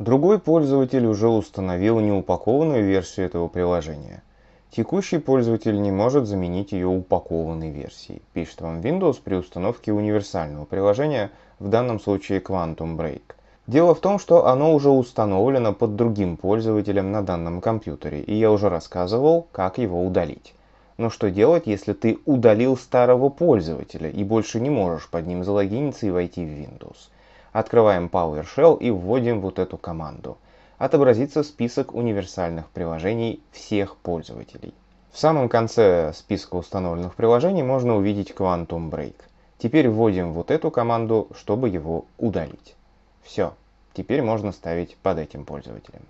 Другой пользователь уже установил неупакованную версию этого приложения. Текущий пользователь не может заменить ее упакованной версией, пишет вам Windows при установке универсального приложения, в данном случае Quantum Break. Дело в том, что оно уже установлено под другим пользователем на данном компьютере, и я уже рассказывал, как его удалить. Но что делать, если ты удалил старого пользователя и больше не можешь под ним залогиниться и войти в Windows? Открываем PowerShell и вводим вот эту команду. Отобразится список универсальных приложений всех пользователей. В самом конце списка установленных приложений можно увидеть Quantum Break. Теперь вводим вот эту команду, чтобы его удалить. Все, теперь можно ставить под этим пользователем.